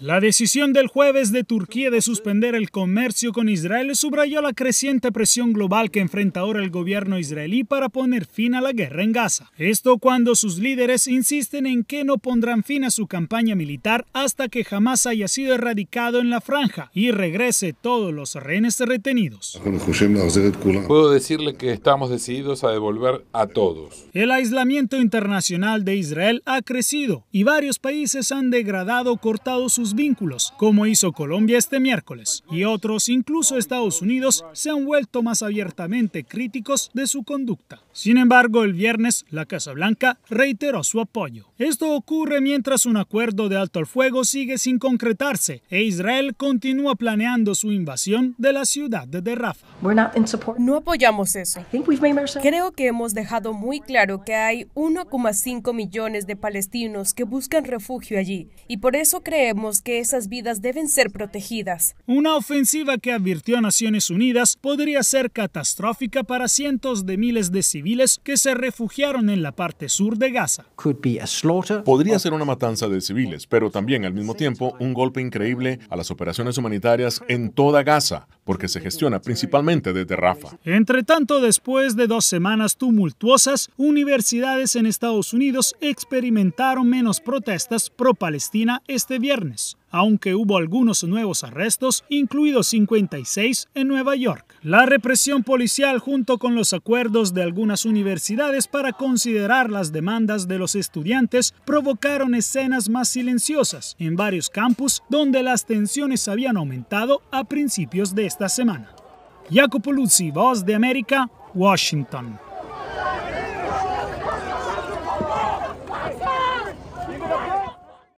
La decisión del jueves de Turquía de suspender el comercio con Israel subrayó la creciente presión global que enfrenta ahora el gobierno israelí para poner fin a la guerra en Gaza. Esto cuando sus líderes insisten en que no pondrán fin a su campaña militar hasta que jamás haya sido erradicado en la franja y regrese todos los rehenes retenidos. Puedo decirle que estamos decididos a devolver a todos. El aislamiento internacional de Israel ha crecido y varios países han degradado o cortado sus vínculos, como hizo Colombia este miércoles, y otros, incluso Estados Unidos, se han vuelto más abiertamente críticos de su conducta. Sin embargo, el viernes, la Casa Blanca reiteró su apoyo. Esto ocurre mientras un acuerdo de alto al fuego sigue sin concretarse e Israel continúa planeando su invasión de la ciudad de Rafa. No apoyamos eso. Creo que hemos dejado muy claro que hay 1,5 millones de palestinos que buscan refugio allí y por eso creemos que esas vidas deben ser protegidas. Una ofensiva que advirtió a Naciones Unidas podría ser catastrófica para cientos de miles de civiles que se refugiaron en la parte sur de Gaza. Podría ser una matanza de civiles, pero también al mismo tiempo un golpe increíble a las operaciones humanitarias en toda Gaza porque se gestiona principalmente desde Rafa. Entre tanto, después de dos semanas tumultuosas, universidades en Estados Unidos experimentaron menos protestas pro-Palestina este viernes aunque hubo algunos nuevos arrestos, incluidos 56 en Nueva York. La represión policial junto con los acuerdos de algunas universidades para considerar las demandas de los estudiantes provocaron escenas más silenciosas en varios campus donde las tensiones habían aumentado a principios de esta semana. Jacopo Luzzi, Voz de América, Washington.